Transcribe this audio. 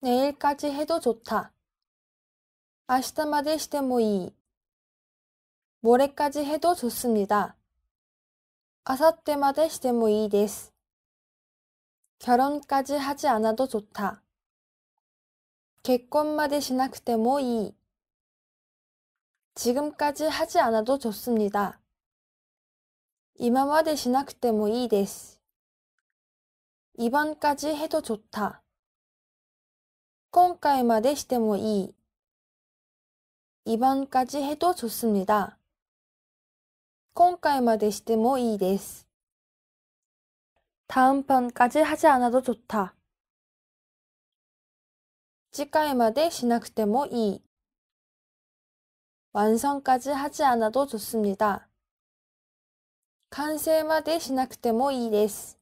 내일까지 해도 좋다. 아시다마데 시테모이. 모레까지 해도 좋습니다. 아사테마데 시테모이 데스. 결혼까지 하지 않아도 좋다. 結婚までしなくても 이. 지금까지 하지 않아도 좋습니다. 今までしなくてもいいです. 이번까지 해도 좋다. 今回までしてもいい。2번까지해도좋습니다今回までしてもいいです。다음편까지하지않아도좋다次回までしなくてもいい완성까지하지않아도좋습니다完成までしなくてもいいです。